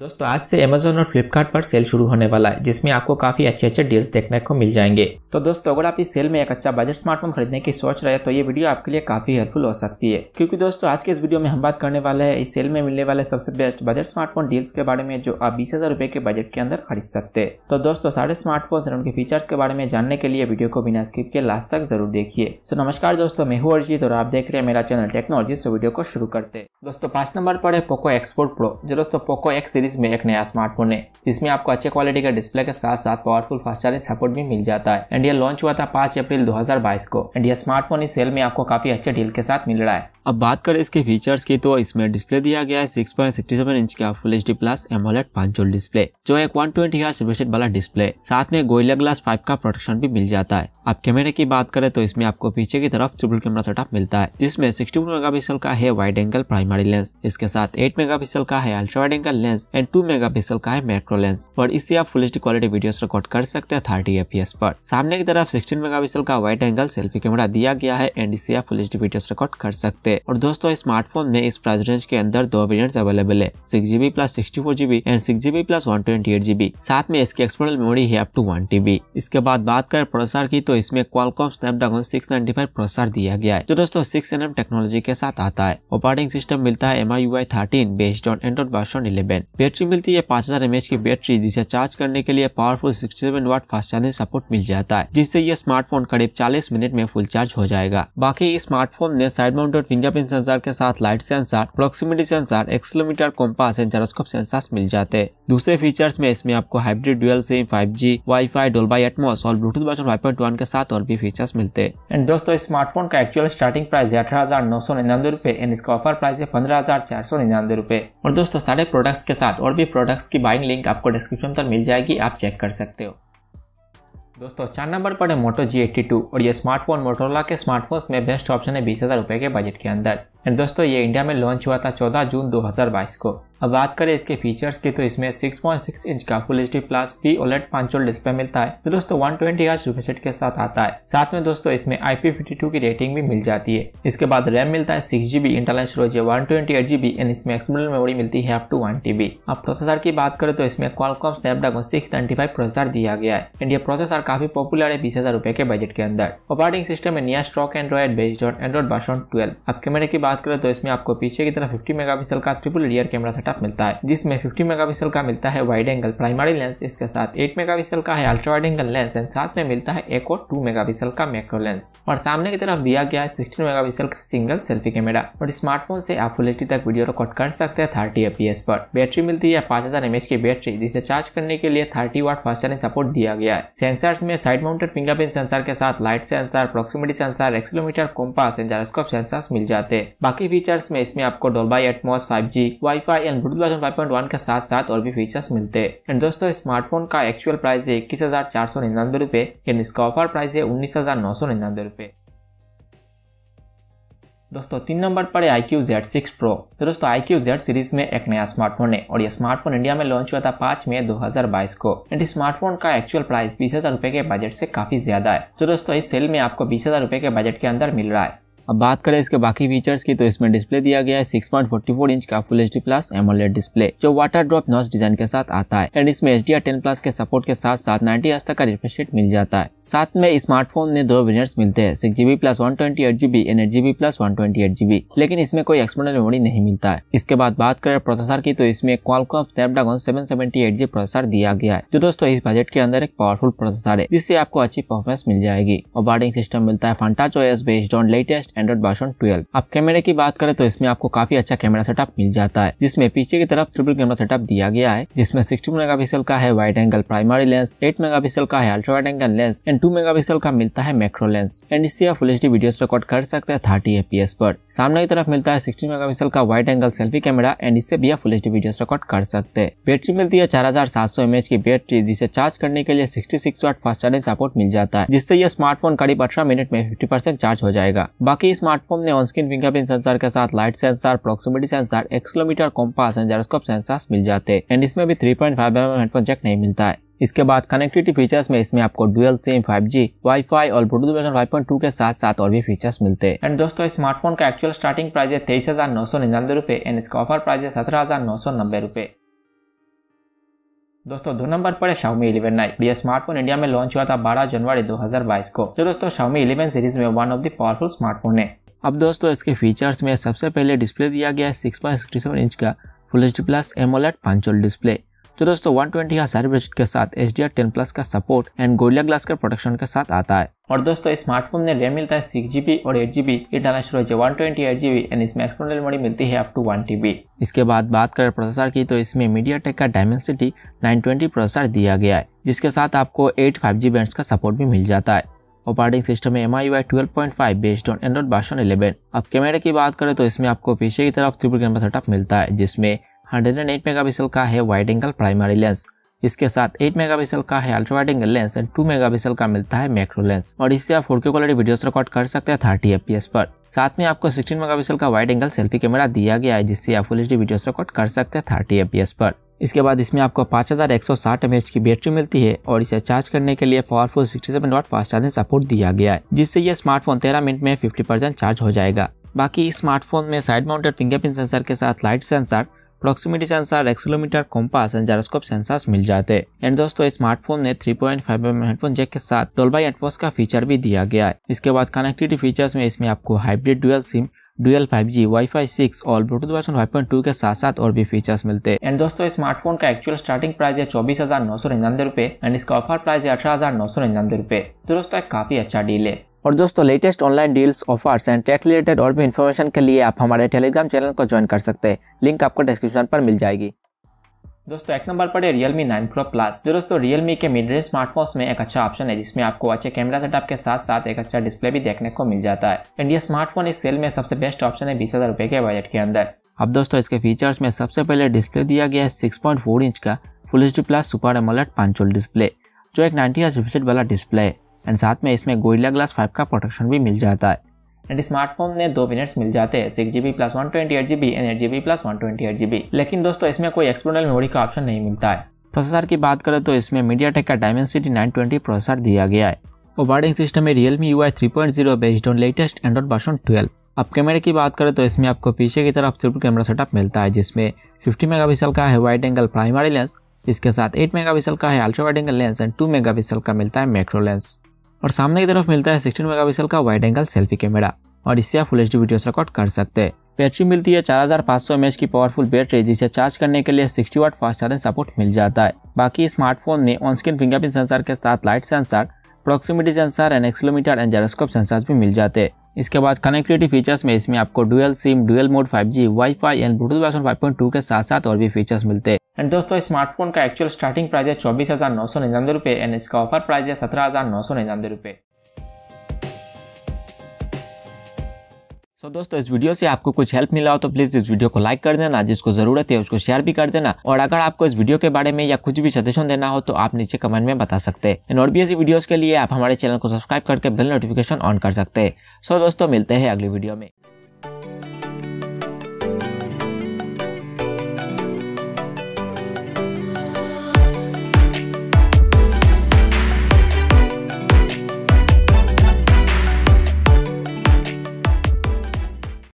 दोस्तों आज से अमेजोन और फ्लिपकार्ट पर सेल शुरू होने वाला है जिसमें आपको काफी अच्छे अच्छे डील्स देखने को मिल जाएंगे तो दोस्तों अगर आप इस सेल में एक अच्छा बजट स्मार्टफोन खरीदने की सोच रहे हैं तो ये वीडियो आपके लिए काफी हेल्पफुल हो सकती है क्योंकि दोस्तों आज के इस वीडियो में हम बात करने वाले हैं इस सेल में मिलने वाले सबसे बेस्ट बजट स्मार्टफोन डील्स के बारे में जो आप बीस हजार के बजट के अंदर खरीद सकते हैं तो दोस्तों सारे स्मार्टफोन और उनके फीचर्स के बारे में जानने के लिए वीडियो को बिना स्किप के लास्ट तक जरूर देखिए सो तो नमस्कार दोस्तों मैं हूँ अर्जित और आप देख रहे हैं मेरा चैनल टेक्नोलॉजी से वीडियो को शुरू करते दोस्तों पांच नंबर पर है पोको एक्सपोर्ट प्रो जो दोस्तों पोको एक्स सीरीज में एक नया स्मार्टफोन है जिसमें आपको अच्छे क्वालिटी का डिस्प्ले के साथ साथ पावरफुल फास्ट चार्जिंग सपोर्ट भी मिल जाता है एंड यह लॉन्च हुआ था पांच अप्रैल बाईस को एंड यह स्मार्टफोन इस सेल में आपको काफी अच्छे डील के साथ मिल रहा है अब बात करें इसके फीचर्स की तो इसमें डिस्प्ले दिया गया है सेवन इंच का full H D plus AMOLED punch hole display जो एक वन ट्वेंटी वाला डिस्प्ले साथ में गोयला ग्लास फाइव का प्रोटेक्शन भी मिल जाता है अब कैमरे की बात करें तो इसमें आपको पीछे की तरफ ट्रिपल कैमरा सेटअप मिलता है जिसमें सिक्सटी पिक्सल का है वाइड एंगल प्राइमरी लेंस इसके साथ एट मेगापिक्सल का है ultra wide angle lens and two mega pixel का है मैक्रो लेंस और इससे आप full HD quality video record कर सकते हैं थर्टी एफ पर सामने की तरफ सिक्सटीन मेगा का वाइड एंगल सेल्फी कैमरा दिया गया है एंड इससे आप फुल एचडी वीडियो रिकॉर्ड कर सकते हैं और दोस्तों स्मार्टफोन में इस प्राइस रेंज के अंदर दो वेरियंट अवेलेबल है six GB plus sixty four GB and six GB plus one twenty eight GB साथ में इसकी एक्सटर्नल मेमोरी है अप टू वन टीबी इसके बाद बात करें प्रोसेसर की तो इसमें Qualcomm Snapdragon six ninety five processor दिया गया है जो दोस्तों सिक्स एन टेक्नोलॉजी के साथ आता है ऑपरेटिंग सिस्टम मिलता है M I U I thirteen based on Android version eleven battery मिलती है पाँच हजार की बैटरी जिसे चार्ज करने के लिए powerful sixty seven watt fast charging support मिल जाता है जिससे यह स्मार्टफोन करीब चालीस मिनट में फुल चार्ज हो जाएगा बाकी इस स्मार्टफोन ने साइड माउंटेड फिंगरप्रिंट सेंसर के साथ light sensor proximity sensor accelerometer compass and gyroscope sensor मिल जाते हैं दूसरे फीचर्स में इसमें आपको hybrid dual SIM 5G, wi fi Dolby Atmos और ब्लूटूथ वर्जन वन के साथ और भी फीचर्स मिलते हैं एंड दोस्तों इस स्मार्टफोन का एक्चुअल स्टार्टिंग प्राइस है अठारह हजार नौ सौ निन्यानवे रुपए एंड इसका ऑफर प्राइस है पंद्रह हजार चार सौ निन्यानवे रूपए और दोस्तों सारे प्रोडक्ट्स के साथ साथ और भी प्रोडक्ट्स की बाइंग लिंक आपको डिस्क्रिप्शन पर मिल जाएगी आप चेक कर सकते हो दोस्तों चार नंबर पर है मोटो जी एट्टी टू और ये स्मार्टफोन मोटोरोला के स्मार्टफोन्स में बेस्ट ऑप्शन है बीस हज़ार रुपये के बजट के अंदर एंड दोस्तों ये इंडिया में लॉन्च हुआ था चौदह जून दो हज़ार बाईस को अब बात करें इसके फीचर्स की तो इसमें 6.6 इंच का full H D plus P OLED पांच डिस्प्ले मिलता है तो दोस्तों 120 ट्वेंटी रिफ्रेश के साथ आता है साथ में दोस्तों इसमें आई की रेटिंग भी मिल जाती है इसके बाद रैम मिलता है सिक्स जीबी इंटरनल स्टोरेज है one twenty eight GB and इसमें एक्सटर्नल मेमोरी मिलती है अप टू वन टीबी अब प्रोसेसर की बात करें तो इसमें Qualcomm Snapdragon six ninety five processor दिया गया है एंड यह प्रोसेसर काफी पॉपुलर है बीस हजार रुपए के बजट के अंदर ऑपरेटिंग सिस्टम में near stock Android based on Android version twelve अब कैमरे की बात करें तो इसमें आपको पीछे की तरफ फिफ्टी मेगा का ट्रिपल रियर कैमरा सेटअप मिलता है जिसमें 50 मेगापिक्सल का मिलता है वाइड एंगल प्राइमरी लेंस इसके साथ 8 मेगापिक्सल का है ultra wide angle lens and साथ में मिलता है एक और टू मेगा का मैक्रो लेंस और सामने की तरफ दिया गया है 16 मेगा का सिंगल सेल्फी कैमरा और स्मार्टफोन से आप फुल तक वीडियो रिकॉर्ड कर सकते हैं थर्टी एपीएस पर बैटरी मिलती है पांच हजार की बैटरी जिसे चार्ज करने के लिए thirty watt fast charging support दिया गया है सेंसर में साइड माउंटेड फिंगरप्रिंट सेंसर के साथ light sensor proximity sensor accelerometer compass and gyroscope sensor मिल जाते हैं बाकी फीचर्स में इसमें आपको Dolby Atmos five G wi and and Bluetooth version 5.1 के साथ साथ और भी फीचर्स मिलते हैं एंड दोस्तों स्मार्टफोन का एक्चुअल प्राइस है इक्कीस हजार चार सौ निन्यानवे रुपए एंड इसका ऑफर प्राइस है उन्नीस हजार नौ सौ निन्यानवे रुपए दोस्तों तीन नंबर पर है आई जेड सिक्स प्रो तो दोस्तों आई जेड सीरीज में एक नया स्मार्टफोन है और यह स्मार्टफोन इंडिया में लॉन्च हुआ था पांच मई 2022 को एंड स्मार्टफोन का एक्चुअल प्राइस बीस हजार रूपए के बजट से काफी ज्यादा है तो दोस्तों इस सेल में आपको बीस हजार रूपए के बजट के अंदर मिल रहा है अब बात करें इसके बाकी फीचर्स की तो इसमें डिस्प्ले दिया गया है 6.44 इंच का full H plus AMOLED display जो वाटर ड्रॉप नॉस डिजाइन के साथ आता है एंड इसमें एच डी प्लस के सपोर्ट के साथ साथ नाइन्टी तक का रिफ्रेश मिल जाता है साथ में स्मार्टफोन में दो विनर्स मिलते हैं six GB plus one twenty eight GB and eight GB plus one twenty eight GB लेकिन इसमें कोई एक्सटर्नल मेमोरी नहीं मिलता है इसके बाद बात करें प्रोसेसर की तो इसमें Qualcomm Snapdragon seven seventy eight G processor दिया गया है जो दोस्तों इस बजट के अंदर एक पावरफुल प्रोसेसर है जिससे आपको अच्छी परफॉर्मेंस मिल जाएगी ऑपरेटिंग सिस्टम मिलता है Funtouch S based on latest Android version twelve अब कैमरे की बात करें तो इसमें आपको काफी अच्छा कैमरा सेटअप मिल जाता है जिसमें पीछे की तरफ ट्रिपल कैमरा सेटअप दिया गया है जिसमें सिक्सटी मेगापिक्सल का है wide angle primary lens eight megapixel का है ultra wide angle lens and two megapixel का मिलता है मैक्रो लेंस एंड इससे आप फुल एच वीडियो रिकॉर्ड कर सकते हैं थर्टी एफ पर सामने की तरफ मिलता है सिक्सटी मेगापिक्सल का wide angle selfie camera and इससे भी आप फुल एच वीडियो रिकॉर्ड कर सकते हैं बैटरी मिलती है चार हजार सात सौ एमएच की बैटरी जिसे चार्ज करने के लिए sixty six watt fast charging support मिल जाता है जिससे यह स्मार्टफोन करीब अठारह मिनट में फिफ्टी परसेंट चार्ज हो जाएगा बाकी जबकि स्मार्टफोन ने ऑनस्क्रीन फिंगरप्रिंट सेंसर के साथ light sensor proximity sensor accelerometer compass and gyroscope sensor मिल जाते हैं एंड इसमें भी three point five M headphone jack नहीं मिलता है इसके बाद कनेक्टिविटी फीचर्स में इसमें आपको डुअल सिम 5G, वाईफाई और ब्लूटूथ वर्जन 5.2 के साथ साथ और भी फीचर्स मिलते हैं एंड दोस्तों स्मार्टफोन का एक्चुअल स्टार्टिंग प्राइस है तेईस हजार नौ सौ निन्यानवे रुपए एंड इसका ऑफर प्राइस है सत्रह हजार नौ सौ नब्बे रुपए दोस्तों दो नंबर पर है शाउमी इलेवन नाइन यह स्मार्टफोन इंडिया में लॉन्च हुआ था बारह जनवरी बाईस को जो तो दोस्तों शाउमी इलेवन सीरीज में one of the powerful smartphone है अब दोस्तों इसके फीचर्स में सबसे पहले डिस्प्ले दिया गया है सिक्स इंच का full H plus AMOLED punch hole display तो दोस्तों वन का बजट के साथ H D R ten plus का सपोर्ट एंड गोरिया ग्लास का प्रोटेक्शन के साथ आता है और दोस्तों इस स्मार्टफोन में रैम मिलता है सिक्स जीबी और एट जीबी इंटरनेशनल जो one twenty eight GB and इसमें एक्सपोनल मेमोरी मिलती है अप टू वन टीबी इसके बाद बात करें प्रोसेसर की तो इसमें मीडिया टेक का डायमेंसिटी नाइन ट्वेंटी प्रोसेसर दिया गया है जिसके साथ आपको एट फाइव जी बैंड का सपोर्ट भी मिल जाता है ऑपरेटिंग सिस्टम में M I Y twelve point five based on Android version eleven अब कैमरे की बात करें तो इसमें आपको पीछे की तरफ ट्रिपल कैमरा सेटअप मिलता है जिसमें 108 मेगापिक्सल का है वाइड एंगल प्राइमरी लेंस इसके साथ 8 मेगापिक्सल का है ultra wide angle lens and 2 megapixel का मिलता है मैक्रो लेंस और इससे आप फोर क्वालिटी वीडियोस रिकॉर्ड कर सकते हैं थर्टी एफ पर साथ में आपको 16 मेगापिक्सल का वाइड एंगल सेल्फी कैमरा दिया गया है जिससे आप फुल एच वीडियोस रिकॉर्ड कर सकते हैं थर्टी एफ पर इसके बाद इसमें आपको 5160 हजार की बैटरी मिलती है और इसे चार्ज करने के लिए powerful 67 seven dot fast charging support दिया गया है जिससे यह स्मार्टफोन 13 मिनट में 50 परसेंट चार्ज हो जाएगा बाकी इस स्मार्टफोन में साइड माउंटेड फिंगरप्रिंट सेंसर के साथ light sensor proximity sensor accelerometer compass and gyroscope sensors मिल जाते एंड दोस्तों स्मार्टफोन ने 3.5 पॉइंट हेडफोन जैक के साथ डोलबाई एडफोन का फीचर भी दिया गया है इसके बाद कनेक्टिविटी फीचर्स में इसमें आपको hybrid dual SIM dual 5G, Wi-Fi 6 और ब्लूटूथ पॉइंट 5.2 के साथ साथ और भी फीचर्स मिलते हैं एंड दोस्तों स्मार्टफोन का एक्चुअल स्टार्टिंग प्राइस है चौबीस हजार नौ सौ निन्यानवे रुपए एंड इसका ऑफर प्राइस है अठारह हजार नौ सौ निन्यानवे रुपए तो दोस्तों एक काफी अच्छा डील है और दोस्तों latest online deals offers and tax related और भी इन्फॉर्मेशन के लिए आप हमारे टेलीग्राम चैनल को ज्वाइन कर सकते हैं लिंक आपको डिस्क्रिप्शन पर मिल जाएगी दोस्तों एक नंबर पर है Realme नाइन प्रो प्लस जो दोस्तों रियलमी के मिड रेंज स्मार्टफोन्स में एक अच्छा ऑप्शन है जिसमें आपको अच्छे कैमरा सेटअप के साथ साथ एक अच्छा डिस्प्ले भी देखने को मिल जाता है एंड ये स्मार्टफोन इस सेल में सबसे बेस्ट ऑप्शन है बीस हजार रुपए के बजट के अंदर अब दोस्तों इसके फीचर्स में सबसे पहले डिस्प्ले दिया गया है सिक्स इंच का full H plus super AMOLED punch hole display जो एक नाइनटी रिफ्रेश वाला डिस्प्ले है एंड साथ में इसमें गोरिल्ला ग्लास 5 का प्रोटेक्शन भी मिल जाता है एंड स्मार्टफोन में दो मिनट्स मिल जाते हैं six GB plus one twenty eight GB and eight GB plus one twenty eight GB लेकिन दोस्तों इसमें कोई एक्सटर्नल मेमोरी का ऑप्शन नहीं मिलता है प्रोसेसर की बात करें तो इसमें मीडिया टेक का डायमेंसिटी नाइन ट्वेंटी प्रोसेसर दिया गया है ऑपरेटिंग सिस्टम में Realme U I three point zero based on latest Android version twelve अब कैमरे की बात करें तो इसमें आपको पीछे की तरफ ट्रिपल कैमरा सेटअप मिलता है जिसमें 50 मेगापिक्सल का है वाइड एंगल प्राइमरी लेंस इसके साथ 8 मेगापिक्सल का है ultra wide angle lens and 2 megapixel का मिलता है मैक्रो लेंस और सामने की तरफ मिलता है सिक्सटीन मेगा का वाइड एंगल सेल्फी कैमरा और इससे आप फुल एच वीडियोस रिकॉर्ड कर सकते हैं बैटरी मिलती है 4500 mAh की पावरफुल बैटरी जिसे चार्ज करने के लिए 60 वाट फास्ट चार्जिंग सपोर्ट मिल जाता है बाकी स्मार्टफोन में ऑन स्क्रीन फिंगरप्रिंट सेंसर के साथ light sensor proximity sensor and accelerometer and gyroscope sensor भी मिल जाते हैं इसके बाद कनेक्टिविटी फीचर्स में इसमें आपको dual SIM dual mode five G and Bluetooth version 5.2 के साथ साथ और भी फीचर्स मिलते हैं एंड दोस्तों स्मार्टफोन का एक्चुअल स्टार्टिंग प्राइस है चौबीस हज़ार नौ सौ निन्यानवे रुपए एंड इसका ऑफर प्राइस है सत्रह हज़ार नौ सौ निन्यानवे रुपए सो so, दोस्तों इस वीडियो से आपको कुछ हेल्प मिला हो तो प्लीज़ इस वीडियो को लाइक कर देना जिसको ज़रूरत है उसको शेयर भी कर देना और अगर आपको इस वीडियो के बारे में या कुछ भी सजेशन देना हो तो आप नीचे कमेंट में बता सकते हैं और भी ऐसी वीडियोस के लिए आप हमारे चैनल को सब्सक्राइब करके बेल नोटिफिकेशन ऑन कर सकते हैं सो so, दोस्तों मिलते हैं अगली वीडियो में